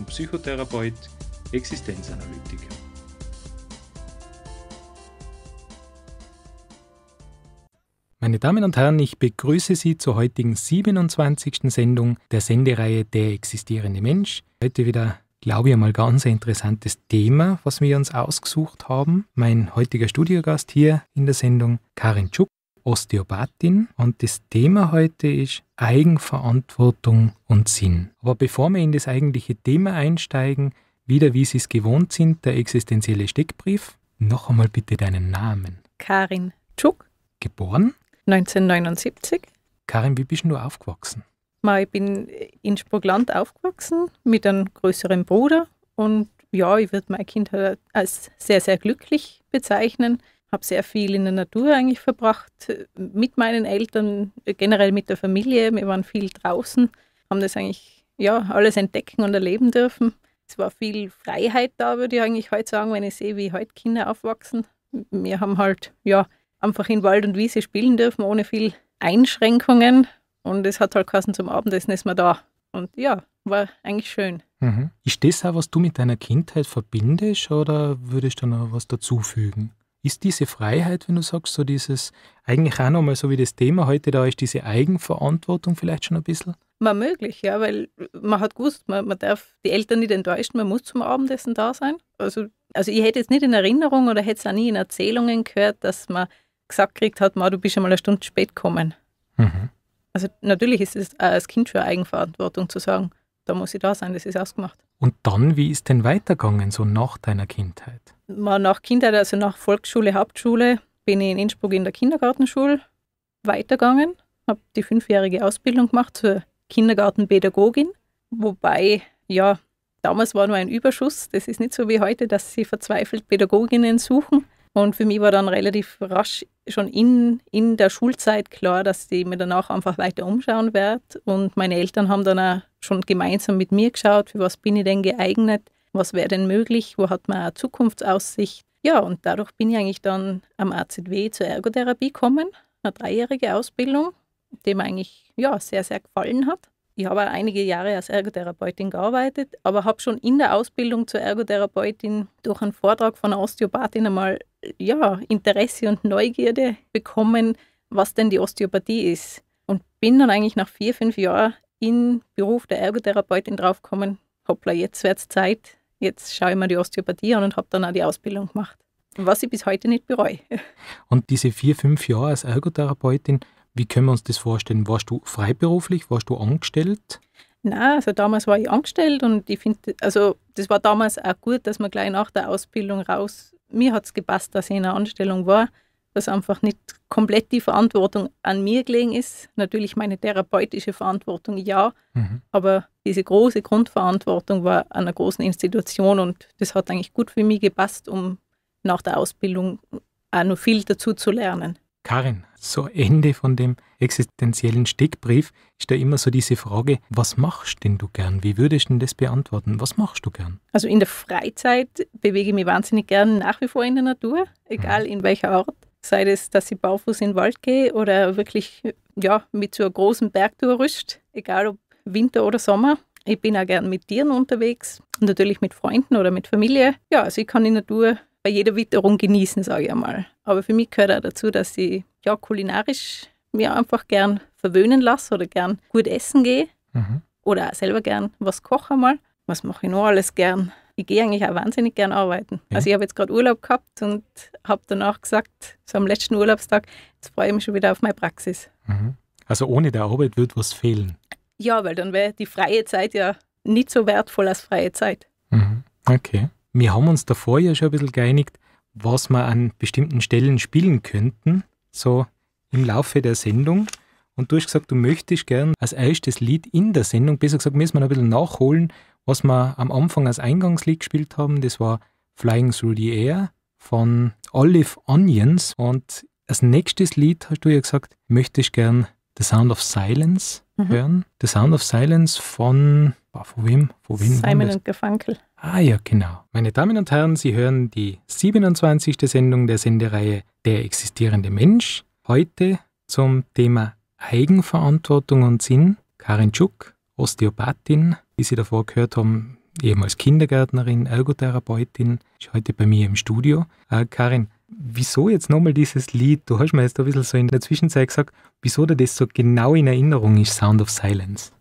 und Psychotherapeut, Existenzanalytiker. Meine Damen und Herren, ich begrüße Sie zur heutigen 27. Sendung der Sendereihe Der existierende Mensch. Heute wieder, glaube ich, einmal ganz interessantes Thema, was wir uns ausgesucht haben. Mein heutiger Studiogast hier in der Sendung, Karin Schuck, Osteopathin und das Thema heute ist Eigenverantwortung und Sinn. Aber bevor wir in das eigentliche Thema einsteigen, wieder wie Sie es gewohnt sind, der existenzielle Steckbrief. Noch einmal bitte deinen Namen. Karin Tschuk. Geboren? 1979. Karin, wie bist du aufgewachsen? Ich bin in Spurgland aufgewachsen mit einem größeren Bruder und ja, ich würde meine Kindheit halt als sehr, sehr glücklich bezeichnen habe sehr viel in der Natur eigentlich verbracht, mit meinen Eltern, generell mit der Familie. Wir waren viel draußen, haben das eigentlich ja, alles entdecken und erleben dürfen. Es war viel Freiheit da, würde ich eigentlich heute sagen, wenn ich sehe, wie heute Kinder aufwachsen. Wir haben halt ja, einfach in Wald und Wiese spielen dürfen, ohne viel Einschränkungen. Und es hat halt Kassen zum Abendessen ist man da. Und ja, war eigentlich schön. Mhm. Ist das auch, was du mit deiner Kindheit verbindest oder würdest du noch was dazufügen? ist diese Freiheit, wenn du sagst, so dieses, eigentlich auch nochmal so wie das Thema heute da ist, diese Eigenverantwortung vielleicht schon ein bisschen? War möglich, ja, weil man hat gewusst, man, man darf die Eltern nicht enttäuschen, man muss zum Abendessen da sein. Also, also ich hätte jetzt nicht in Erinnerung oder hätte es auch nie in Erzählungen gehört, dass man gesagt gekriegt hat, du bist schon mal eine Stunde spät gekommen. Mhm. Also natürlich ist es als Kind schon eine Eigenverantwortung zu sagen, da muss ich da sein, das ist ausgemacht. Und dann, wie ist denn weitergegangen, so nach deiner Kindheit? nach Kindheit, also nach Volksschule, Hauptschule, bin ich in Innsbruck in der Kindergartenschule weitergegangen, habe die fünfjährige Ausbildung gemacht zur Kindergartenpädagogin, wobei, ja, damals war nur ein Überschuss. Das ist nicht so wie heute, dass sie verzweifelt Pädagoginnen suchen. Und für mich war dann relativ rasch schon in, in der Schulzeit klar, dass ich mir danach einfach weiter umschauen werde. Und meine Eltern haben dann auch schon gemeinsam mit mir geschaut, für was bin ich denn geeignet was wäre denn möglich, wo hat man eine Zukunftsaussicht. Ja, und dadurch bin ich eigentlich dann am AZW zur Ergotherapie gekommen, eine dreijährige Ausbildung, die mir eigentlich ja, sehr, sehr gefallen hat. Ich habe auch einige Jahre als Ergotherapeutin gearbeitet, aber habe schon in der Ausbildung zur Ergotherapeutin durch einen Vortrag von einer Osteopathin einmal ja, Interesse und Neugierde bekommen, was denn die Osteopathie ist. Und bin dann eigentlich nach vier, fünf Jahren im Beruf der Ergotherapeutin draufgekommen, hoppla, jetzt wird es Zeit, jetzt schaue ich mir die Osteopathie an und habe dann auch die Ausbildung gemacht. Was ich bis heute nicht bereue. Und diese vier, fünf Jahre als Ergotherapeutin, wie können wir uns das vorstellen? Warst du freiberuflich? Warst du angestellt? Nein, also damals war ich angestellt und ich finde, also das war damals auch gut, dass man gleich nach der Ausbildung raus, mir hat es gepasst, dass ich in einer Anstellung war dass einfach nicht komplett die Verantwortung an mir gelegen ist. Natürlich meine therapeutische Verantwortung ja, mhm. aber diese große Grundverantwortung war an einer großen Institution und das hat eigentlich gut für mich gepasst, um nach der Ausbildung auch noch viel dazu zu lernen. Karin, so Ende von dem existenziellen Steckbrief ist da immer so diese Frage, was machst denn du gern? Wie würdest du denn das beantworten? Was machst du gern? Also in der Freizeit bewege ich mich wahnsinnig gern nach wie vor in der Natur, egal mhm. in welcher Art sei es, dass ich barfuß in den Wald gehe oder wirklich ja, mit so einer großen Bergtour rüscht, egal ob Winter oder Sommer. Ich bin auch gern mit Tieren unterwegs und natürlich mit Freunden oder mit Familie. Ja, also ich kann die Natur bei jeder Witterung genießen, sage ich einmal. Aber für mich gehört auch dazu, dass ich ja kulinarisch mir einfach gern verwöhnen lasse oder gern gut essen gehe mhm. oder auch selber gern was koche einmal. Was mache ich noch alles gern? ich gehe eigentlich auch wahnsinnig gern arbeiten. Ja. Also ich habe jetzt gerade Urlaub gehabt und habe danach gesagt, so am letzten Urlaubstag, jetzt freue ich mich schon wieder auf meine Praxis. Mhm. Also ohne der Arbeit wird was fehlen. Ja, weil dann wäre die freie Zeit ja nicht so wertvoll als freie Zeit. Mhm. Okay. Wir haben uns davor ja schon ein bisschen geeinigt, was wir an bestimmten Stellen spielen könnten, so im Laufe der Sendung. Und du hast gesagt, du möchtest gern als erstes Lied in der Sendung, besser gesagt, müssen wir noch ein bisschen nachholen, was wir am Anfang als Eingangslied gespielt haben, das war Flying Through the Air von Olive Onions. Und als nächstes Lied hast du ja gesagt, möchtest gern The Sound of Silence mhm. hören. The Sound of Silence von, boah, von wem? Von wem Simon und Gefunkel. Ah ja, genau. Meine Damen und Herren, Sie hören die 27. Sendung der Sendereihe Der existierende Mensch. Heute zum Thema Eigenverantwortung und Sinn. Karin Tschuk, Osteopathin, die Sie davor gehört haben, ehemals Kindergärtnerin, Ergotherapeutin, ist heute bei mir im Studio. Äh, Karin, wieso jetzt nochmal dieses Lied? Du hast mir jetzt ein bisschen so in der Zwischenzeit gesagt, wieso dir das so genau in Erinnerung ist, Sound of Silence?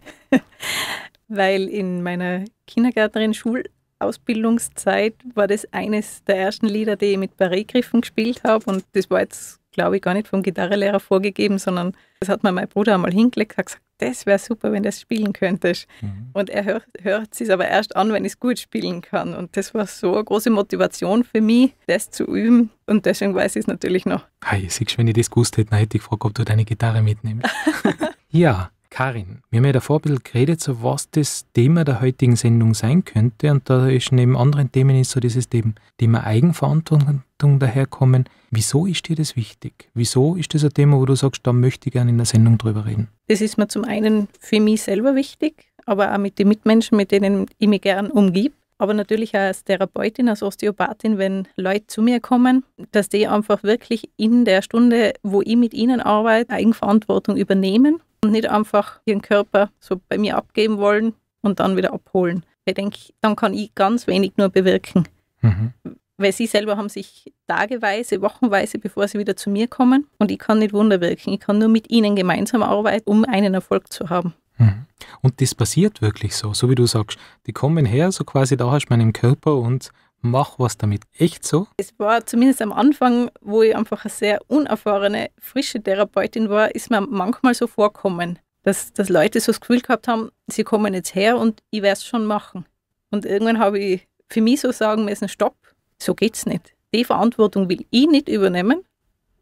Weil in meiner Kindergärtnerin-Schulausbildungszeit war das eines der ersten Lieder, die ich mit Barré-Griffen gespielt habe. Und das war jetzt, glaube ich, gar nicht vom Gitarrelehrer vorgegeben, sondern das hat mir mein Bruder einmal hingelegt, hat gesagt, das wäre super, wenn du das spielen könntest. Mhm. Und er hört, hört es aber erst an, wenn ich es gut spielen kann. Und das war so eine große Motivation für mich, das zu üben. Und deswegen weiß ich es natürlich noch. Hey, siehst du, wenn ich das gewusst hätte, dann hätte ich gefragt, ob du deine Gitarre mitnimmst. ja, Karin, wir haben ja davor ein bisschen geredet, so was das Thema der heutigen Sendung sein könnte. Und da ist neben anderen Themen ist so dieses Thema Eigenverantwortung daherkommen. Wieso ist dir das wichtig? Wieso ist das ein Thema, wo du sagst, da möchte ich gerne in der Sendung drüber reden? Das ist mir zum einen für mich selber wichtig, aber auch mit den Mitmenschen, mit denen ich mich gern umgib. Aber natürlich auch als Therapeutin, als Osteopathin, wenn Leute zu mir kommen, dass die einfach wirklich in der Stunde, wo ich mit ihnen arbeite, Eigenverantwortung übernehmen und nicht einfach ihren Körper so bei mir abgeben wollen und dann wieder abholen. Ich denke, dann kann ich ganz wenig nur bewirken. Mhm. Weil sie selber haben sich tageweise, wochenweise, bevor sie wieder zu mir kommen. Und ich kann nicht Wunder wirken. Ich kann nur mit ihnen gemeinsam arbeiten, um einen Erfolg zu haben. Mhm. Und das passiert wirklich so, so wie du sagst. Die kommen her, so quasi da hast du meinen Körper und mach was damit. Echt so? Es war zumindest am Anfang, wo ich einfach eine sehr unerfahrene, frische Therapeutin war, ist mir manchmal so vorkommen, dass, dass Leute so das Gefühl gehabt haben, sie kommen jetzt her und ich werde es schon machen. Und irgendwann habe ich für mich so sagen müssen, stopp, so geht's nicht. Die Verantwortung will ich nicht übernehmen.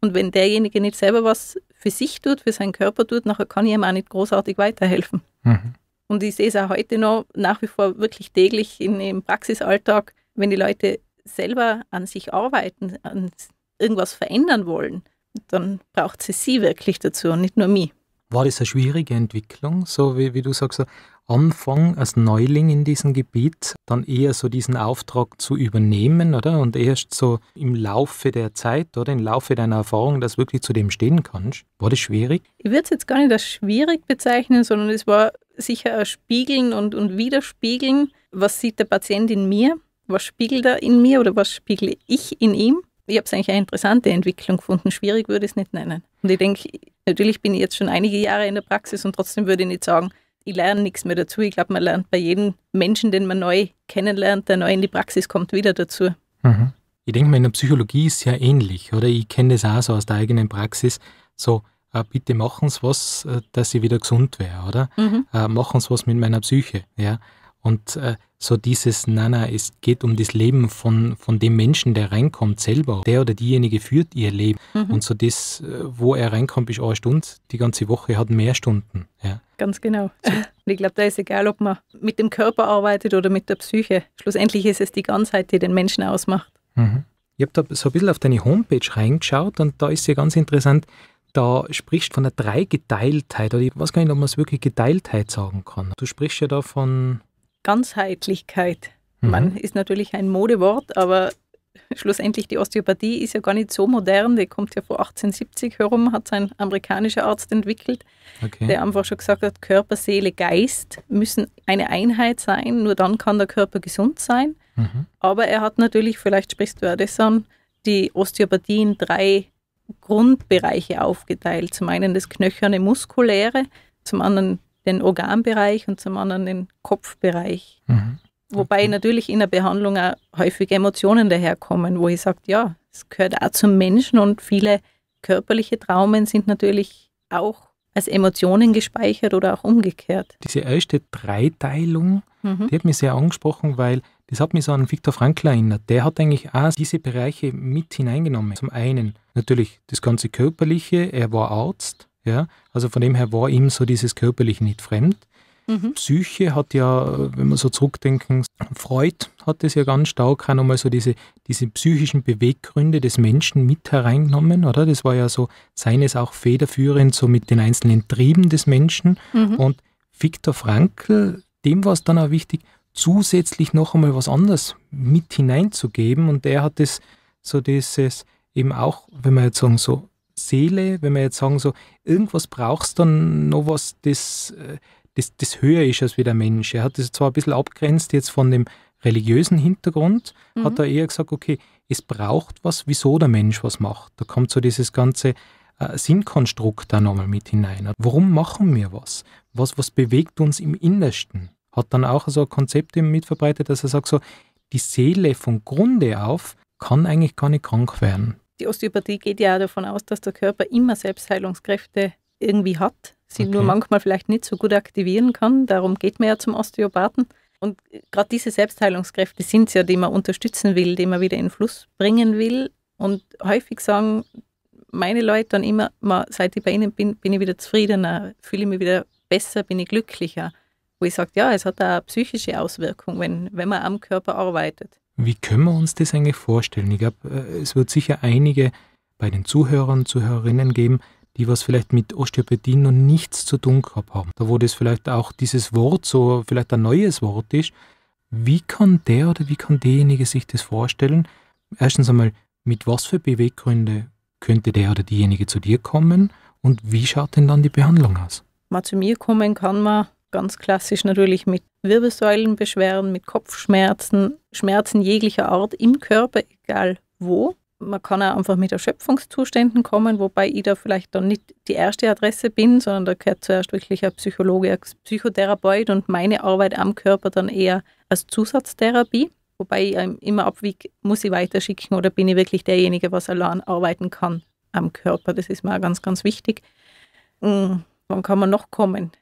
Und wenn derjenige nicht selber was für sich tut, für seinen Körper tut, nachher kann ich ihm auch nicht großartig weiterhelfen. Mhm. Und ich sehe es auch heute noch nach wie vor wirklich täglich in, im Praxisalltag, wenn die Leute selber an sich arbeiten, an irgendwas verändern wollen, dann braucht sie sie wirklich dazu und nicht nur mich. War das eine schwierige Entwicklung, so wie, wie du sagst, Anfang als Neuling in diesem Gebiet, dann eher so diesen Auftrag zu übernehmen, oder? Und erst so im Laufe der Zeit, oder im Laufe deiner Erfahrung, dass wirklich zu dem stehen kannst. War das schwierig? Ich würde es jetzt gar nicht als schwierig bezeichnen, sondern es war sicher ein Spiegeln und, und Widerspiegeln. Was sieht der Patient in mir? was spiegelt er in mir oder was spiegle ich in ihm? Ich habe es eigentlich eine interessante Entwicklung gefunden. Schwierig würde ich es nicht nennen. Und ich denke, natürlich bin ich jetzt schon einige Jahre in der Praxis und trotzdem würde ich nicht sagen, ich lerne nichts mehr dazu. Ich glaube, man lernt bei jedem Menschen, den man neu kennenlernt, der neu in die Praxis kommt, wieder dazu. Mhm. Ich denke mal, in der Psychologie ist es ja ähnlich, oder? Ich kenne das auch so aus der eigenen Praxis. So, äh, bitte machen äh, Sie was, dass ich wieder gesund wäre, oder? Mhm. Äh, machen Sie was mit meiner Psyche, ja? Und äh, so dieses, nein, nein, es geht um das Leben von, von dem Menschen, der reinkommt, selber. Der oder diejenige führt ihr Leben. Mhm. Und so das, äh, wo er reinkommt, ist eine Stunde. Die ganze Woche hat mehr Stunden. Ja. Ganz genau. So. Und ich glaube, da ist egal, ob man mit dem Körper arbeitet oder mit der Psyche. Schlussendlich ist es die Ganzheit, die den Menschen ausmacht. Mhm. Ich habe da so ein bisschen auf deine Homepage reingeschaut und da ist ja ganz interessant, da sprichst du von der Dreigeteiltheit, oder ich weiß gar nicht, ob man es wirklich Geteiltheit sagen kann. Du sprichst ja da von Ganzheitlichkeit. Mhm. Man ist natürlich ein Modewort, aber schlussendlich die Osteopathie ist ja gar nicht so modern, die kommt ja vor 1870 herum, hat ein amerikanischer Arzt entwickelt, okay. der einfach schon gesagt hat, Körper, Seele, Geist müssen eine Einheit sein, nur dann kann der Körper gesund sein. Mhm. Aber er hat natürlich, vielleicht sprichst du ja das an, die Osteopathie in drei Grundbereiche aufgeteilt. Zum einen das knöcherne Muskuläre, zum anderen den Organbereich und zum anderen den Kopfbereich. Mhm. Wobei natürlich in der Behandlung auch häufig Emotionen daherkommen, wo ich sage, ja, es gehört auch zum Menschen und viele körperliche Traumen sind natürlich auch als Emotionen gespeichert oder auch umgekehrt. Diese erste Dreiteilung, mhm. die hat mich sehr angesprochen, weil das hat mich so an Viktor Frankl erinnert. Der hat eigentlich auch diese Bereiche mit hineingenommen. Zum einen natürlich das ganze Körperliche, er war Arzt, ja? Also von dem her war ihm so dieses Körperliche nicht fremd. Mhm. Psyche hat ja, wenn man so zurückdenken, Freud hat es ja ganz stark auch nochmal so diese, diese psychischen Beweggründe des Menschen mit hereingenommen, oder? Das war ja so seines auch federführend, so mit den einzelnen Trieben des Menschen. Mhm. Und Viktor Frankl, dem war es dann auch wichtig, zusätzlich noch einmal was anderes mit hineinzugeben. Und er hat es so dieses eben auch, wenn man jetzt sagen, so Seele, wenn wir jetzt sagen, so irgendwas brauchst dann noch was, das, äh, das, das höher ist als wie der Mensch. Er hat das zwar ein bisschen abgrenzt jetzt von dem religiösen Hintergrund, mhm. hat er eher gesagt, okay, es braucht was, wieso der Mensch was macht. Da kommt so dieses ganze äh, Sinnkonstrukt da nochmal mit hinein. Warum machen wir was? was? Was bewegt uns im Innersten? Hat dann auch so ein Konzept eben mitverbreitet, dass er sagt so, die Seele von Grunde auf kann eigentlich gar nicht krank werden. Die Osteopathie geht ja davon aus, dass der Körper immer Selbstheilungskräfte irgendwie hat, sie okay. nur manchmal vielleicht nicht so gut aktivieren kann. Darum geht man ja zum Osteopathen. Und gerade diese Selbstheilungskräfte sind es ja, die man unterstützen will, die man wieder in Fluss bringen will. Und häufig sagen meine Leute dann immer, seit ich bei ihnen bin, bin ich wieder zufriedener, fühle ich mich wieder besser, bin ich glücklicher. Wo ich sage, ja, es hat eine psychische Auswirkung, wenn, wenn man am Körper arbeitet. Wie können wir uns das eigentlich vorstellen? Ich glaube, äh, es wird sicher einige bei den Zuhörern Zuhörerinnen geben, die was vielleicht mit Osteopathie noch nichts zu tun gehabt haben. Da wo das vielleicht auch dieses Wort so vielleicht ein neues Wort ist. Wie kann der oder wie kann derjenige sich das vorstellen? Erstens einmal, mit was für Beweggründe könnte der oder diejenige zu dir kommen und wie schaut denn dann die Behandlung aus? Mal zu mir kommen kann man Ganz klassisch natürlich mit Wirbelsäulenbeschwerden, mit Kopfschmerzen, Schmerzen jeglicher Art im Körper, egal wo. Man kann auch einfach mit Erschöpfungszuständen kommen, wobei ich da vielleicht dann nicht die erste Adresse bin, sondern da gehört zuerst wirklich ein Psychologe, ein Psychotherapeut und meine Arbeit am Körper dann eher als Zusatztherapie. Wobei ich immer abwiege, muss ich weiterschicken oder bin ich wirklich derjenige, was allein arbeiten kann am Körper. Das ist mir auch ganz, ganz wichtig. Hm, wann kann man noch kommen?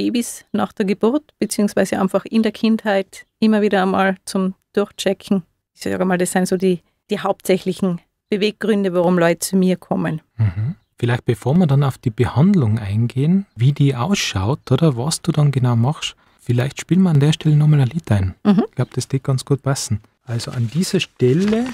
Babys nach der Geburt, beziehungsweise einfach in der Kindheit immer wieder einmal zum Durchchecken. Ich sage mal, das sind so die, die hauptsächlichen Beweggründe, warum Leute zu mir kommen. Mhm. Vielleicht bevor wir dann auf die Behandlung eingehen, wie die ausschaut oder was du dann genau machst, vielleicht spielen wir an der Stelle nochmal ein Lied ein. Mhm. Ich glaube, das wird ganz gut passen. Also an dieser Stelle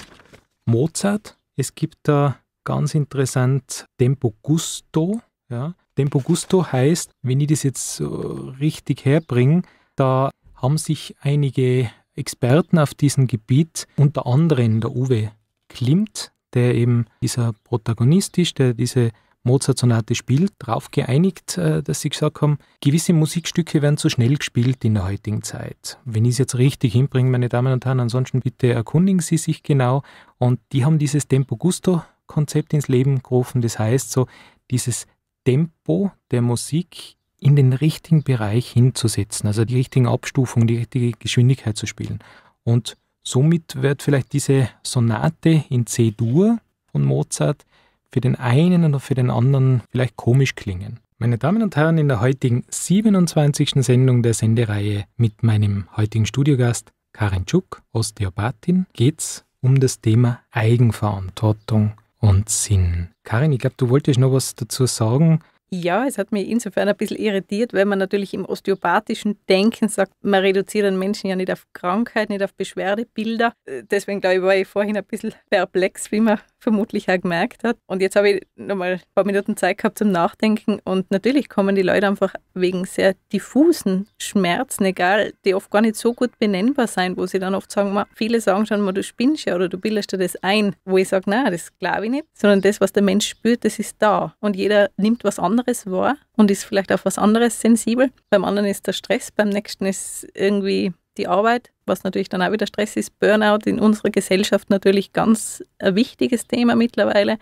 Mozart. Es gibt da ganz interessant Tempo Gusto. Ja, Tempo Gusto heißt, wenn ich das jetzt so richtig herbringe, da haben sich einige Experten auf diesem Gebiet, unter anderem der Uwe Klimt, der eben dieser Protagonist ist, der diese Mozart-Sonate spielt, darauf geeinigt, äh, dass sie gesagt haben, gewisse Musikstücke werden zu schnell gespielt in der heutigen Zeit. Wenn ich es jetzt richtig hinbringe, meine Damen und Herren, ansonsten bitte erkundigen Sie sich genau. Und die haben dieses Tempo Gusto-Konzept ins Leben gerufen. Das heißt so, dieses Tempo der Musik in den richtigen Bereich hinzusetzen, also die richtigen Abstufungen, die richtige Geschwindigkeit zu spielen. Und somit wird vielleicht diese Sonate in C-Dur von Mozart für den einen oder für den anderen vielleicht komisch klingen. Meine Damen und Herren, in der heutigen 27. Sendung der Sendereihe mit meinem heutigen Studiogast Karin Tschuk, Osteopathin, geht es um das Thema Eigenverantwortung und Sinn. Karin, ich glaube, du wolltest noch was dazu sagen. Ja, es hat mich insofern ein bisschen irritiert, weil man natürlich im osteopathischen Denken sagt, man reduziert einen Menschen ja nicht auf Krankheit, nicht auf Beschwerdebilder. Deswegen glaube ich, war ich vorhin ein bisschen perplex, wie man vermutlich auch gemerkt hat. Und jetzt habe ich nochmal ein paar Minuten Zeit gehabt zum Nachdenken und natürlich kommen die Leute einfach wegen sehr diffusen Schmerzen, egal, die oft gar nicht so gut benennbar sind, wo sie dann oft sagen, viele sagen schon mal, du spinnst ja oder du bildest dir das ein, wo ich sage, nein, das glaube ich nicht, sondern das, was der Mensch spürt, das ist da und jeder nimmt was anderes anderes war und ist vielleicht auf was anderes sensibel. Beim anderen ist der Stress, beim nächsten ist irgendwie die Arbeit, was natürlich dann auch wieder Stress ist. Burnout in unserer Gesellschaft natürlich ganz ein wichtiges Thema mittlerweile.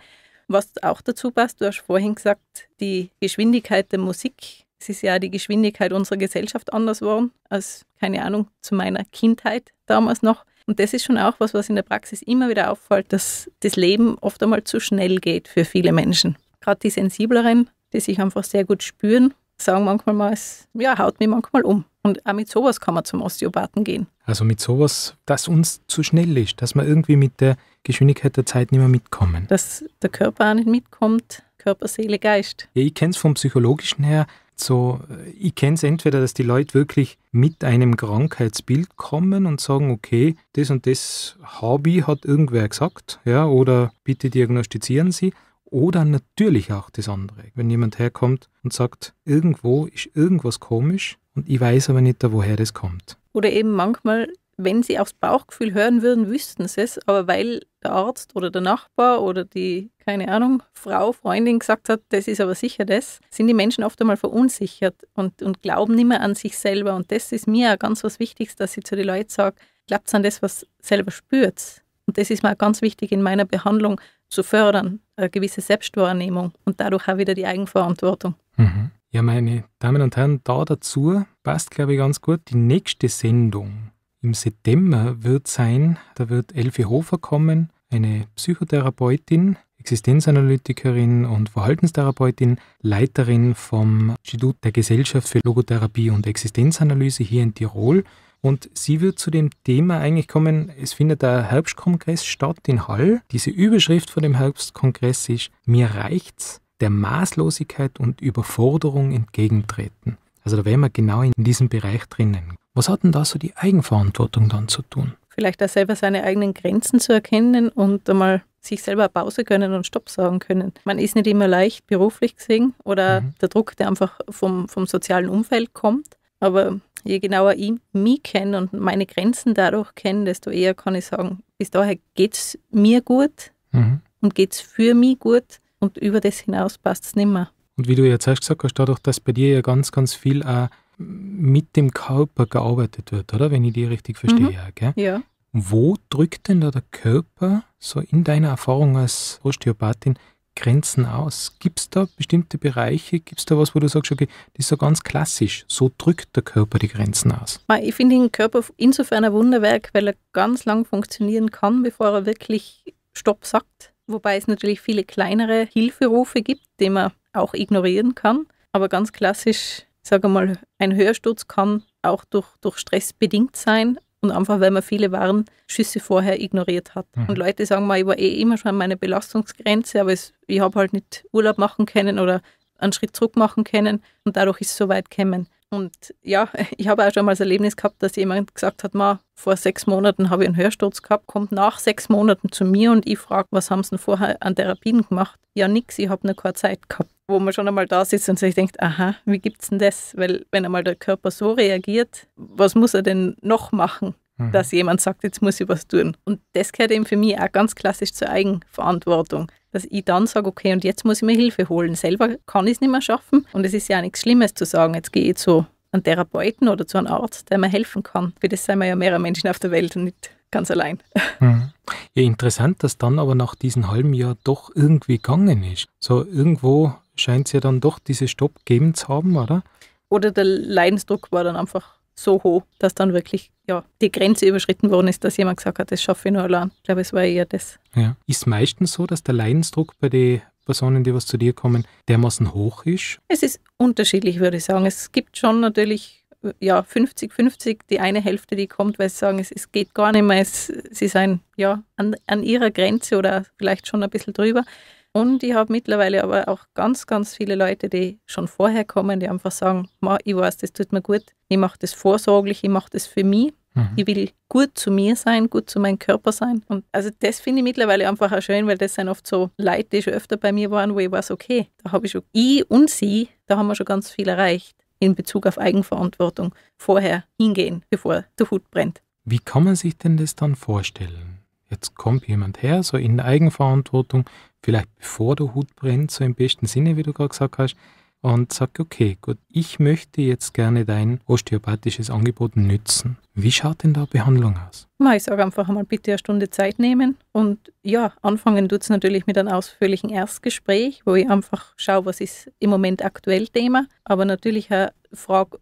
Was auch dazu passt, du hast vorhin gesagt, die Geschwindigkeit der Musik. Es ist ja auch die Geschwindigkeit unserer Gesellschaft anders geworden als, keine Ahnung, zu meiner Kindheit damals noch. Und das ist schon auch was, was in der Praxis immer wieder auffällt, dass das Leben oft einmal zu schnell geht für viele Menschen. Gerade die sensibleren die sich einfach sehr gut spüren, sagen manchmal mal, es ja, haut mich manchmal um. Und auch mit sowas kann man zum Osteopathen gehen. Also mit sowas, dass uns zu schnell ist, dass wir irgendwie mit der Geschwindigkeit der Zeit nicht mehr mitkommen. Dass der Körper auch nicht mitkommt, Körper, Seele, Geist. Ja, ich kenne es vom Psychologischen her so, ich kenne es entweder, dass die Leute wirklich mit einem Krankheitsbild kommen und sagen, okay, das und das habe ich, hat irgendwer gesagt, ja, oder bitte diagnostizieren Sie. Oder natürlich auch das andere. Wenn jemand herkommt und sagt, irgendwo ist irgendwas komisch und ich weiß aber nicht, woher das kommt. Oder eben manchmal, wenn sie aufs Bauchgefühl hören würden, wüssten sie es, aber weil der Arzt oder der Nachbar oder die, keine Ahnung, Frau, Freundin gesagt hat, das ist aber sicher das, sind die Menschen oft einmal verunsichert und, und glauben nicht mehr an sich selber. Und das ist mir auch ganz was Wichtiges, dass ich zu den Leuten sage, glaubt an das, was selber spürt. Und das ist mir auch ganz wichtig in meiner Behandlung zu fördern, eine gewisse Selbstwahrnehmung und dadurch auch wieder die Eigenverantwortung. Mhm. Ja, meine Damen und Herren, da dazu passt, glaube ich, ganz gut die nächste Sendung. Im September wird sein, da wird Elfi Hofer kommen, eine Psychotherapeutin, Existenzanalytikerin und Verhaltenstherapeutin, Leiterin vom Institut der Gesellschaft für Logotherapie und Existenzanalyse hier in Tirol. Und sie wird zu dem Thema eigentlich kommen, es findet der Herbstkongress statt in Hall. Diese Überschrift von dem Herbstkongress ist, mir reicht's, der Maßlosigkeit und Überforderung entgegentreten. Also da wären wir genau in diesem Bereich drinnen. Was hat denn da so die Eigenverantwortung dann zu tun? Vielleicht auch selber seine eigenen Grenzen zu erkennen und einmal sich selber Pause können und Stopp sagen können. Man ist nicht immer leicht beruflich gesehen oder mhm. der Druck, der einfach vom, vom sozialen Umfeld kommt. Aber je genauer ich mich kenne und meine Grenzen dadurch kenne, desto eher kann ich sagen, bis daher geht es mir gut mhm. und geht es für mich gut und über das hinaus passt es nicht mehr. Und wie du jetzt erst gesagt hast, dadurch, dass bei dir ja ganz, ganz viel auch mit dem Körper gearbeitet wird, oder? Wenn ich die richtig verstehe, mhm. gell? Ja. Wo drückt denn da der Körper so in deiner Erfahrung als Osteopathin Grenzen aus? Gibt es da bestimmte Bereiche, gibt es da was, wo du sagst, okay, das ist so ganz klassisch, so drückt der Körper die Grenzen aus? Ich finde den Körper insofern ein Wunderwerk, weil er ganz lang funktionieren kann, bevor er wirklich Stopp sagt. Wobei es natürlich viele kleinere Hilferufe gibt, die man auch ignorieren kann. Aber ganz klassisch, ich sage mal, ein Hörsturz kann auch durch, durch Stress bedingt sein, und einfach weil man viele Warnschüsse vorher ignoriert hat. Mhm. Und Leute sagen mal, ich war eh immer schon an meiner Belastungsgrenze, aber es, ich habe halt nicht Urlaub machen können oder einen Schritt zurück machen können und dadurch ist es so weit gekommen. Und ja, ich habe auch schon mal das Erlebnis gehabt, dass jemand gesagt hat, Ma, vor sechs Monaten habe ich einen Hörsturz gehabt, kommt nach sechs Monaten zu mir und ich frage, was haben sie denn vorher an Therapien gemacht? Ja, nix, ich habe noch keine Zeit gehabt. Wo man schon einmal da sitzt und sich denkt, aha, wie gibt es denn das? Weil wenn einmal der Körper so reagiert, was muss er denn noch machen? Mhm. dass jemand sagt, jetzt muss ich was tun. Und das gehört eben für mich auch ganz klassisch zur Eigenverantwortung, dass ich dann sage, okay, und jetzt muss ich mir Hilfe holen. Selber kann ich es nicht mehr schaffen und es ist ja auch nichts Schlimmes zu sagen, jetzt gehe ich zu einem Therapeuten oder zu einem Arzt, der mir helfen kann. Für das sind wir ja mehrere Menschen auf der Welt und nicht ganz allein. Mhm. Ja, interessant, dass dann aber nach diesem halben Jahr doch irgendwie gegangen ist. So irgendwo scheint es ja dann doch diese Stopp gegeben zu haben, oder? Oder der Leidensdruck war dann einfach so hoch, dass dann wirklich ja, die Grenze überschritten worden ist, dass jemand gesagt hat, das schaffe ich nur allein. Ich glaube, es war eher das. Ja. Ist meistens so, dass der Leidensdruck bei den Personen, die was zu dir kommen, dermaßen hoch ist? Es ist unterschiedlich, würde ich sagen. Es gibt schon natürlich ja, 50-50, die eine Hälfte, die kommt, weil sie sagen, es, es geht gar nicht mehr, es, sie seien ja an, an ihrer Grenze oder vielleicht schon ein bisschen drüber. Und ich habe mittlerweile aber auch ganz, ganz viele Leute, die schon vorher kommen, die einfach sagen, Ma, ich weiß, das tut mir gut, ich mache das vorsorglich, ich mache das für mich. Mhm. Ich will gut zu mir sein, gut zu meinem Körper sein. Und also das finde ich mittlerweile einfach auch schön, weil das sind oft so Leute, die schon öfter bei mir waren, wo ich weiß, okay, da habe ich schon, ich und sie, da haben wir schon ganz viel erreicht in Bezug auf Eigenverantwortung. Vorher hingehen, bevor der Hut brennt. Wie kann man sich denn das dann vorstellen? Jetzt kommt jemand her, so in Eigenverantwortung, vielleicht bevor der Hut brennt, so im besten Sinne, wie du gerade gesagt hast, und sagt, okay, gut, ich möchte jetzt gerne dein osteopathisches Angebot nützen. Wie schaut denn da Behandlung aus? Ich sage einfach einmal, bitte eine Stunde Zeit nehmen und ja, anfangen tut es natürlich mit einem ausführlichen Erstgespräch, wo ich einfach schaue, was ist im Moment aktuell Thema, aber natürlich auch frage,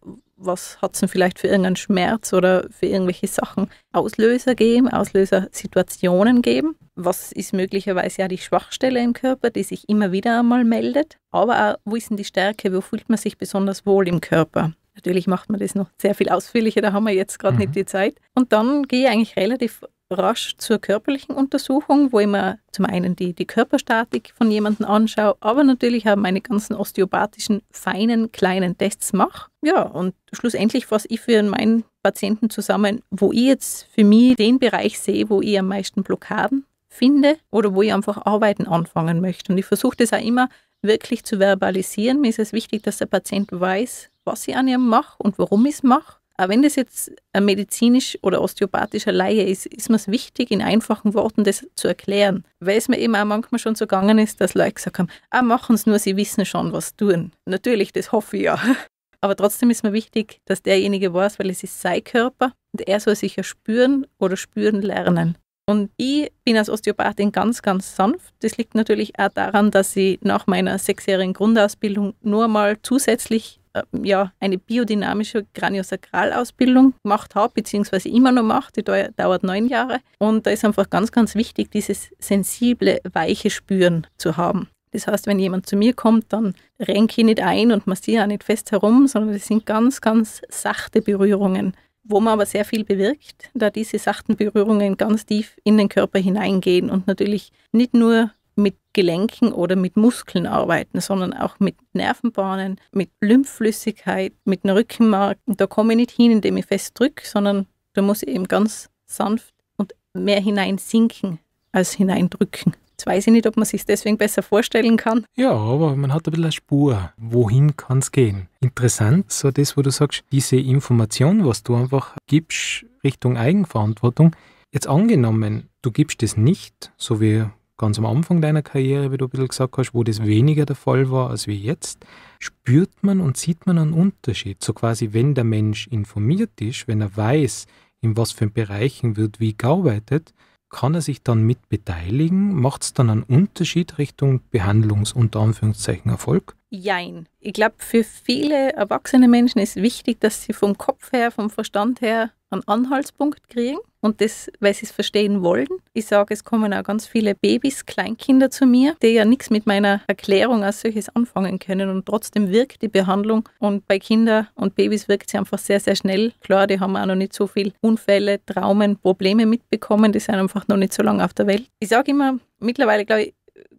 was hat es denn vielleicht für irgendeinen Schmerz oder für irgendwelche Sachen Auslöser geben, Auslösersituationen geben. Was ist möglicherweise ja die Schwachstelle im Körper, die sich immer wieder einmal meldet. Aber auch, wo ist denn die Stärke, wo fühlt man sich besonders wohl im Körper? Natürlich macht man das noch sehr viel ausführlicher, da haben wir jetzt gerade mhm. nicht die Zeit. Und dann gehe ich eigentlich relativ rasch zur körperlichen Untersuchung, wo ich mir zum einen die, die Körperstatik von jemandem anschaue, aber natürlich auch meine ganzen osteopathischen, feinen, kleinen Tests mache. Ja, und schlussendlich fasse ich für meinen Patienten zusammen, wo ich jetzt für mich den Bereich sehe, wo ich am meisten Blockaden finde oder wo ich einfach arbeiten anfangen möchte. Und ich versuche das auch immer wirklich zu verbalisieren. Mir ist es wichtig, dass der Patient weiß, was ich an ihm mache und warum ich es mache aber wenn das jetzt ein medizinisch oder osteopathischer Laie ist, ist mir es wichtig, in einfachen Worten das zu erklären. Weil es mir eben auch manchmal schon so gegangen ist, dass Leute gesagt haben, ah, machen es nur, sie wissen schon, was tun. Natürlich, das hoffe ich ja. Aber trotzdem ist mir wichtig, dass derjenige weiß, weil es ist sein Körper und er soll sich ja spüren oder spüren lernen. Und ich bin als Osteopathin ganz, ganz sanft. Das liegt natürlich auch daran, dass ich nach meiner sechsjährigen Grundausbildung nur mal zusätzlich äh, ja, eine biodynamische Graniosakralausbildung gemacht habe, beziehungsweise immer noch mache. Die dauert neun Jahre. Und da ist einfach ganz, ganz wichtig, dieses sensible, weiche Spüren zu haben. Das heißt, wenn jemand zu mir kommt, dann renke ich nicht ein und massiere auch nicht fest herum, sondern das sind ganz, ganz sachte Berührungen wo man aber sehr viel bewirkt, da diese sachten Berührungen ganz tief in den Körper hineingehen und natürlich nicht nur mit Gelenken oder mit Muskeln arbeiten, sondern auch mit Nervenbahnen, mit Lymphflüssigkeit, mit dem Rückenmark. da komme ich nicht hin, indem ich fest drücke, sondern da muss ich eben ganz sanft und mehr hineinsinken als hineindrücken. Jetzt weiß ich nicht, ob man sich deswegen besser vorstellen kann. Ja, aber man hat ein bisschen eine Spur. Wohin kann es gehen? Interessant, so das, wo du sagst, diese Information, was du einfach gibst Richtung Eigenverantwortung. Jetzt angenommen, du gibst es nicht, so wie ganz am Anfang deiner Karriere, wie du ein bisschen gesagt hast, wo das weniger der Fall war als wie jetzt, spürt man und sieht man einen Unterschied. So quasi, wenn der Mensch informiert ist, wenn er weiß, in was für Bereichen wird wie gearbeitet, kann er sich dann mit beteiligen? Macht es dann einen Unterschied Richtung Behandlungs- und Anführungszeichen Erfolg? Jein. Ich glaube, für viele erwachsene Menschen ist wichtig, dass sie vom Kopf her, vom Verstand her einen Anhaltspunkt kriegen und das, weil sie es verstehen wollen. Ich sage, es kommen auch ganz viele Babys, Kleinkinder zu mir, die ja nichts mit meiner Erklärung als solches anfangen können und trotzdem wirkt die Behandlung und bei Kindern und Babys wirkt sie einfach sehr, sehr schnell. Klar, die haben auch noch nicht so viele Unfälle, Traumen, Probleme mitbekommen, die sind einfach noch nicht so lange auf der Welt. Ich sage immer, mittlerweile glaube ich,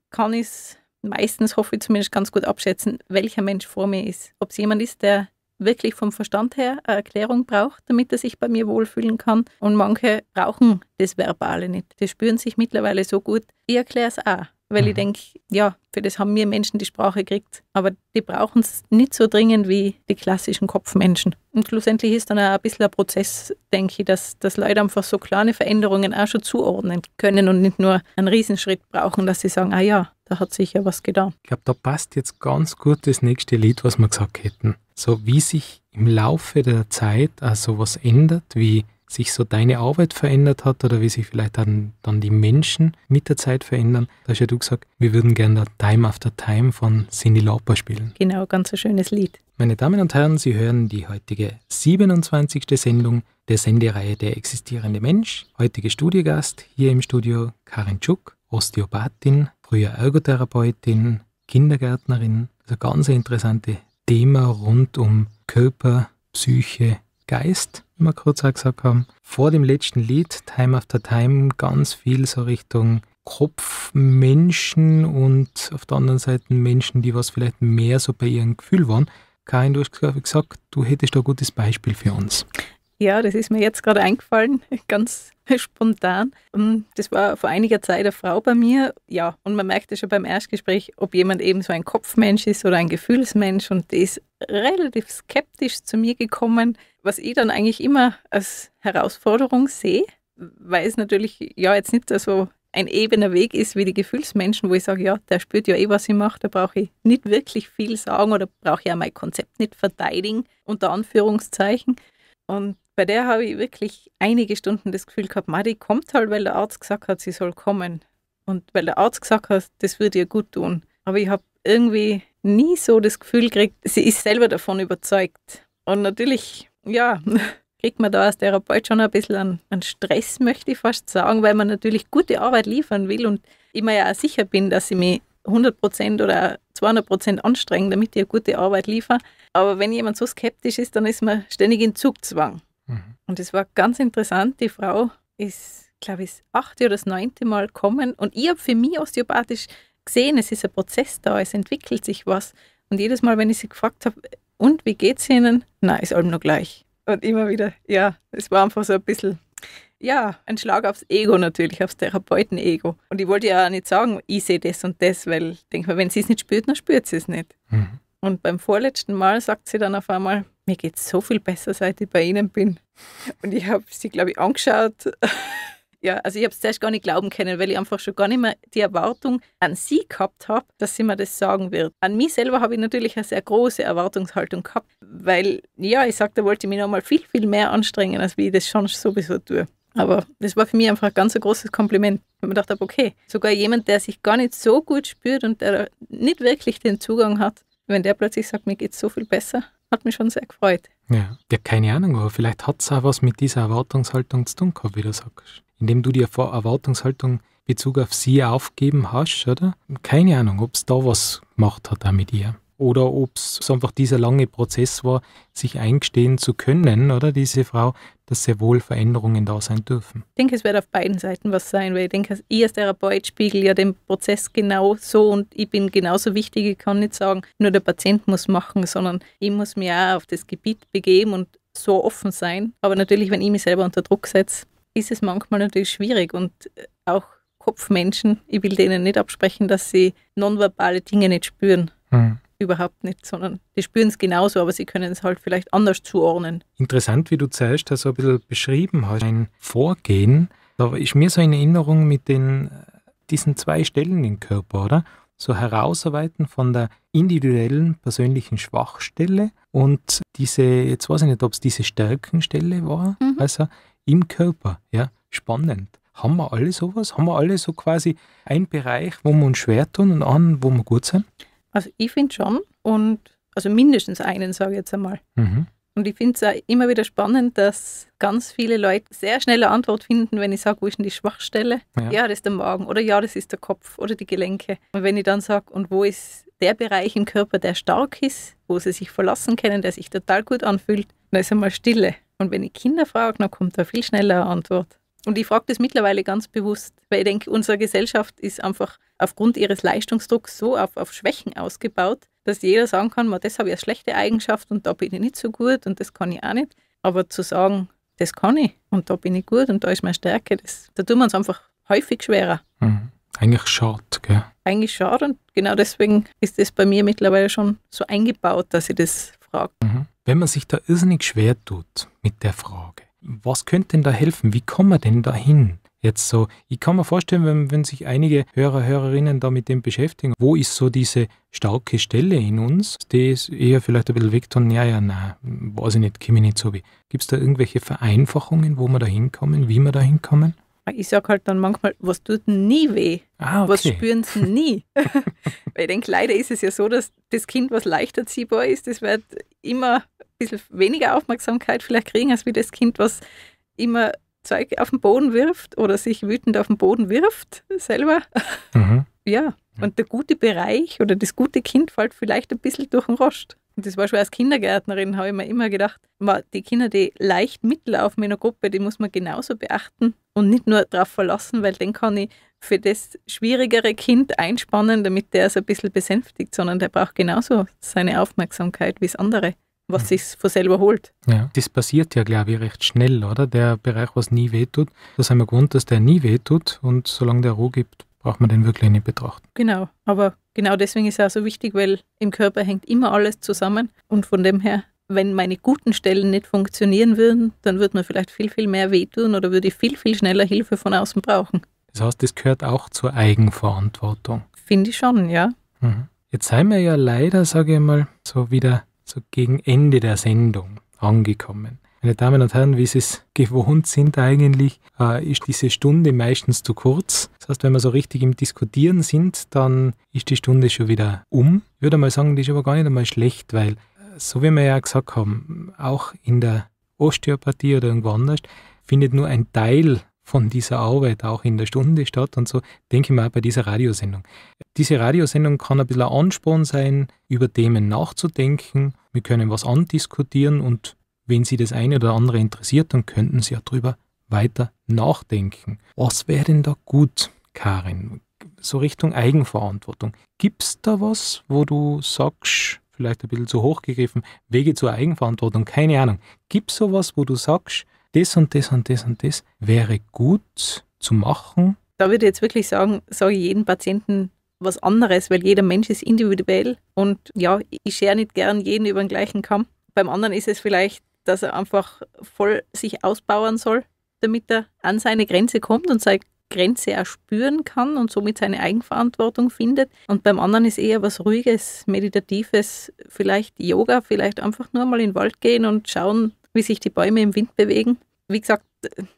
kann ich es meistens hoffe ich zumindest ganz gut abschätzen, welcher Mensch vor mir ist. Ob es jemand ist, der wirklich vom Verstand her eine Erklärung braucht, damit er sich bei mir wohlfühlen kann. Und manche brauchen das Verbale nicht. Die spüren sich mittlerweile so gut. Ich erkläre es auch weil mhm. ich denke, ja, für das haben wir Menschen die Sprache gekriegt, aber die brauchen es nicht so dringend wie die klassischen Kopfmenschen. Und schlussendlich ist dann auch ein bisschen ein Prozess, denke ich, dass, dass Leute einfach so kleine Veränderungen auch schon zuordnen können und nicht nur einen Riesenschritt brauchen, dass sie sagen, ah ja, da hat sich ja was getan. Ich glaube, da passt jetzt ganz gut das nächste Lied, was wir gesagt hätten. So wie sich im Laufe der Zeit also was ändert, wie sich so deine Arbeit verändert hat oder wie sich vielleicht dann, dann die Menschen mit der Zeit verändern. Da hast ja du gesagt, wir würden gerne Time After Time von Cindy Lauper spielen. Genau, ganz ein schönes Lied. Meine Damen und Herren, Sie hören die heutige 27. Sendung der Sendereihe Der existierende Mensch. Heutige Studiogast hier im Studio Karin Tschuk, Osteopathin, früher Ergotherapeutin, Kindergärtnerin. Also ganz ein interessantes Thema rund um Körper, Psyche, Geist immer kurz auch gesagt haben, vor dem letzten Lied, Time After Time, ganz viel so Richtung Kopfmenschen und auf der anderen Seite Menschen, die was vielleicht mehr so bei ihrem Gefühl waren. Karin, du hast gesagt, du hättest da ein gutes Beispiel für uns. Ja, das ist mir jetzt gerade eingefallen, ganz spontan. Ähm, das war vor einiger Zeit eine Frau bei mir. Ja, und man merkte schon beim Erstgespräch, ob jemand eben so ein Kopfmensch ist oder ein Gefühlsmensch. Und die ist relativ skeptisch zu mir gekommen, was ich dann eigentlich immer als Herausforderung sehe, weil es natürlich ja jetzt nicht so ein ebener Weg ist wie die Gefühlsmenschen, wo ich sage, ja, der spürt ja eh, was ich mache, da brauche ich nicht wirklich viel sagen oder brauche ich auch mein Konzept nicht verteidigen, unter Anführungszeichen. Und bei der habe ich wirklich einige Stunden das Gefühl gehabt, Mari kommt halt, weil der Arzt gesagt hat, sie soll kommen. Und weil der Arzt gesagt hat, das würde ihr gut tun. Aber ich habe irgendwie nie so das Gefühl gekriegt, sie ist selber davon überzeugt. Und natürlich, ja, kriegt man da als Therapeut schon ein bisschen an, an Stress, möchte ich fast sagen, weil man natürlich gute Arbeit liefern will und immer ja auch sicher bin, dass ich mich 100% oder 200% anstrengen, damit ich eine gute Arbeit liefere. Aber wenn jemand so skeptisch ist, dann ist man ständig in Zugzwang. Mhm. Und es war ganz interessant, die Frau ist, glaube ich, das achte oder das neunte Mal gekommen und ich habe für mich osteopathisch gesehen, es ist ein Prozess da, es entwickelt sich was. Und jedes Mal, wenn ich sie gefragt habe, und wie geht es Ihnen? Na, ist allem nur gleich. Und immer wieder, ja, es war einfach so ein bisschen, ja, ein Schlag aufs Ego natürlich, aufs Therapeuten-Ego. Und ich wollte ja auch nicht sagen, ich sehe das und das, weil ich denke mal, wenn sie es nicht spürt, dann spürt sie es nicht. Mhm. Und beim vorletzten Mal sagt sie dann auf einmal, mir geht es so viel besser, seit ich bei Ihnen bin. Und ich habe sie, glaube ich, angeschaut. ja, also ich habe es zuerst gar nicht glauben können, weil ich einfach schon gar nicht mehr die Erwartung an sie gehabt habe, dass sie mir das sagen wird. An mich selber habe ich natürlich eine sehr große Erwartungshaltung gehabt, weil, ja, ich sagte, wollte ich mich mal viel, viel mehr anstrengen, als wie ich das schon sowieso tue. Aber das war für mich einfach ein ganz großes Kompliment. Ich mir gedacht habe, okay, sogar jemand, der sich gar nicht so gut spürt und der nicht wirklich den Zugang hat wenn der plötzlich sagt, mir geht es so viel besser, hat mich schon sehr gefreut. Ja, ja keine Ahnung, aber vielleicht hat es auch was mit dieser Erwartungshaltung zu tun gehabt, wie du sagst. Indem du die vor Erwartungshaltung Bezug auf sie aufgeben hast, oder? Keine Ahnung, ob es da was gemacht hat auch mit ihr oder ob es einfach dieser lange Prozess war, sich eingestehen zu können, oder diese Frau, dass sehr wohl Veränderungen da sein dürfen. Ich denke, es wird auf beiden Seiten was sein, weil ich denke, ich als Therapeut spiegel ja den Prozess genau so und ich bin genauso wichtig. Ich kann nicht sagen, nur der Patient muss machen, sondern ich muss mir auch auf das Gebiet begeben und so offen sein. Aber natürlich, wenn ich mich selber unter Druck setze, ist es manchmal natürlich schwierig und auch Kopfmenschen, ich will denen nicht absprechen, dass sie nonverbale Dinge nicht spüren. Hm überhaupt nicht, sondern die spüren es genauso, aber sie können es halt vielleicht anders zuordnen. Interessant, wie du zuerst das so ein bisschen beschrieben hast, ein Vorgehen. Da ist mir so in Erinnerung mit den, äh, diesen zwei Stellen im Körper, oder? So herausarbeiten von der individuellen persönlichen Schwachstelle und diese, jetzt weiß ich nicht, ob es diese Stärkenstelle war, mhm. also im Körper, ja, spannend. Haben wir alle sowas? Haben wir alle so quasi einen Bereich, wo wir uns schwer tun und einen, wo wir gut sind? Also ich finde schon und also mindestens einen, sage ich jetzt einmal. Mhm. Und ich finde es auch immer wieder spannend, dass ganz viele Leute sehr schnell eine Antwort finden, wenn ich sage, wo ist denn die Schwachstelle? Ja. ja. das ist der Magen oder ja, das ist der Kopf oder die Gelenke. Und wenn ich dann sage, und wo ist der Bereich im Körper, der stark ist, wo sie sich verlassen können, der sich total gut anfühlt, dann ist einmal Stille. Und wenn ich Kinder frage, dann kommt da viel schneller eine Antwort. Und ich frage das mittlerweile ganz bewusst, weil ich denke, unsere Gesellschaft ist einfach aufgrund ihres Leistungsdrucks so auf, auf Schwächen ausgebaut, dass jeder sagen kann, man, das habe ich eine schlechte Eigenschaft und da bin ich nicht so gut und das kann ich auch nicht. Aber zu sagen, das kann ich und da bin ich gut und da ist meine Stärke, das, da tut man es einfach häufig schwerer. Mhm. Eigentlich schade, gell? Eigentlich schade und genau deswegen ist das bei mir mittlerweile schon so eingebaut, dass ich das frage. Mhm. Wenn man sich da irrsinnig schwer tut mit der Frage, was könnte denn da helfen? Wie kommen wir denn da hin? Jetzt so, ich kann mir vorstellen, wenn, wenn sich einige Hörer, Hörerinnen da mit dem beschäftigen, wo ist so diese starke Stelle in uns, die ist eher vielleicht ein bisschen wegtun, ja, ja, na, weiß ich nicht, komme ich nicht so wie. Gibt es da irgendwelche Vereinfachungen, wo wir da hinkommen, wie wir da hinkommen? Ich sage halt dann manchmal, was tut denn nie weh? Ah, okay. Was spüren sie nie? Weil ich denke, leider ist es ja so, dass das Kind, was leichter ziehbar ist, das wird immer ein bisschen weniger Aufmerksamkeit vielleicht kriegen, als wie das Kind, was immer Zeug auf den Boden wirft oder sich wütend auf den Boden wirft selber. Mhm. Ja, und der gute Bereich oder das gute Kind fällt vielleicht ein bisschen durch den Rost. Und das war schon als Kindergärtnerin, habe ich mir immer gedacht, die Kinder, die leicht mitlaufen in einer Gruppe, die muss man genauso beachten und nicht nur darauf verlassen, weil den kann ich für das schwierigere Kind einspannen, damit der es ein bisschen besänftigt, sondern der braucht genauso seine Aufmerksamkeit wie das andere was mhm. sich von selber holt. Ja, das passiert ja, glaube ich, recht schnell, oder? Der Bereich, was nie wehtut, da sind wir gewohnt, dass der nie wehtut und solange der Ruhe gibt, braucht man den wirklich nicht betrachten. Genau, aber genau deswegen ist es auch so wichtig, weil im Körper hängt immer alles zusammen und von dem her, wenn meine guten Stellen nicht funktionieren würden, dann würde mir vielleicht viel, viel mehr wehtun oder würde ich viel, viel schneller Hilfe von außen brauchen. Das heißt, das gehört auch zur Eigenverantwortung. Finde ich schon, ja. Mhm. Jetzt sind wir ja leider, sage ich mal, so wieder so gegen Ende der Sendung angekommen. Meine Damen und Herren, wie Sie es gewohnt sind eigentlich, äh, ist diese Stunde meistens zu kurz. Das heißt, wenn wir so richtig im Diskutieren sind, dann ist die Stunde schon wieder um. Ich würde mal sagen, die ist aber gar nicht einmal schlecht, weil, äh, so wie wir ja gesagt haben, auch in der Osteopathie oder irgendwo anders findet nur ein Teil von dieser Arbeit auch in der Stunde statt und so, denke ich mal bei dieser Radiosendung. Diese Radiosendung kann ein bisschen ein Ansporn sein, über Themen nachzudenken. Wir können was andiskutieren und wenn Sie das eine oder andere interessiert, dann könnten Sie ja drüber weiter nachdenken. Was wäre denn da gut, Karin? So Richtung Eigenverantwortung. Gibt es da was, wo du sagst, vielleicht ein bisschen zu hoch gegriffen, Wege zur Eigenverantwortung, keine Ahnung. Gibt es sowas, wo du sagst, das und das und das und das wäre gut zu machen. Da würde ich jetzt wirklich sagen, sage ich jedem Patienten was anderes, weil jeder Mensch ist individuell und ja, ich schere nicht gern jeden über den gleichen Kamm. Beim anderen ist es vielleicht, dass er einfach voll sich ausbauen soll, damit er an seine Grenze kommt und seine Grenze erspüren kann und somit seine Eigenverantwortung findet. Und beim anderen ist eher was Ruhiges, Meditatives, vielleicht Yoga, vielleicht einfach nur mal in den Wald gehen und schauen, wie sich die Bäume im Wind bewegen. Wie gesagt,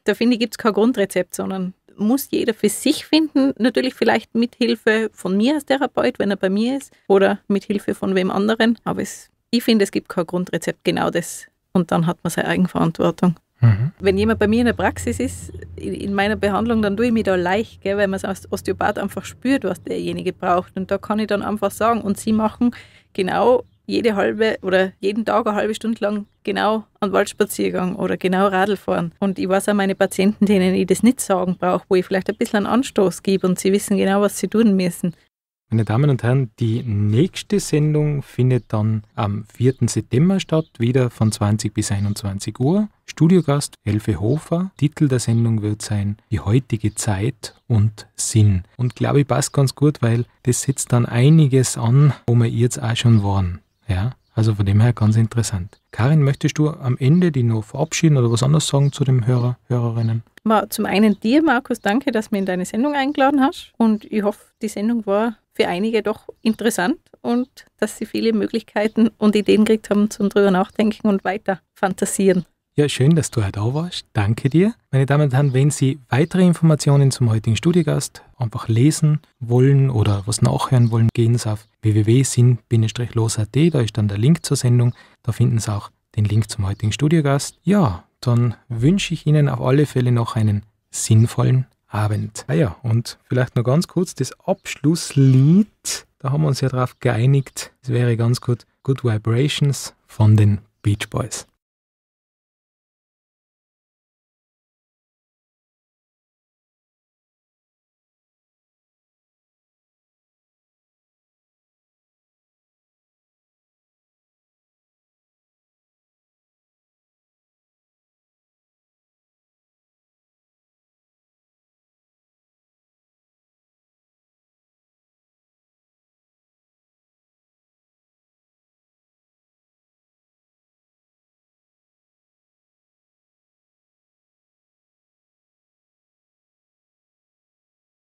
da finde ich, gibt es kein Grundrezept, sondern muss jeder für sich finden. Natürlich vielleicht mit Hilfe von mir als Therapeut, wenn er bei mir ist, oder mit Hilfe von wem anderen. Aber es, ich finde, es gibt kein Grundrezept, genau das. Und dann hat man seine Eigenverantwortung. Mhm. Wenn jemand bei mir in der Praxis ist, in meiner Behandlung, dann tue ich mich da leicht, gell, weil man als Osteopath einfach spürt, was derjenige braucht. Und da kann ich dann einfach sagen, und sie machen genau jede halbe oder jeden Tag eine halbe Stunde lang genau einen Waldspaziergang oder genau Radl fahren. Und ich weiß auch meine Patienten, denen ich das nicht sagen brauche, wo ich vielleicht ein bisschen einen Anstoß gebe und sie wissen genau, was sie tun müssen. Meine Damen und Herren, die nächste Sendung findet dann am 4. September statt, wieder von 20 bis 21 Uhr. Studiogast Elfe Hofer. Titel der Sendung wird sein Die heutige Zeit und Sinn. Und glaube ich passt ganz gut, weil das setzt dann einiges an, wo wir jetzt auch schon waren. Ja, also von dem her ganz interessant. Karin, möchtest du am Ende die noch verabschieden oder was anderes sagen zu den Hörer, Hörerinnen? Zum einen dir, Markus, danke, dass du mich in deine Sendung eingeladen hast. Und ich hoffe, die Sendung war für einige doch interessant und dass sie viele Möglichkeiten und Ideen gekriegt haben zum drüber nachdenken und weiter fantasieren. Ja, schön, dass du heute da warst. Danke dir. Meine Damen und Herren, wenn Sie weitere Informationen zum heutigen Studiogast einfach lesen wollen oder was nachhören wollen, gehen Sie auf wwwsin losat Da ist dann der Link zur Sendung. Da finden Sie auch den Link zum heutigen Studiogast. Ja, dann wünsche ich Ihnen auf alle Fälle noch einen sinnvollen Abend. Ah ja, und vielleicht noch ganz kurz das Abschlusslied. Da haben wir uns ja drauf geeinigt. Es wäre ganz gut Good Vibrations von den Beach Boys.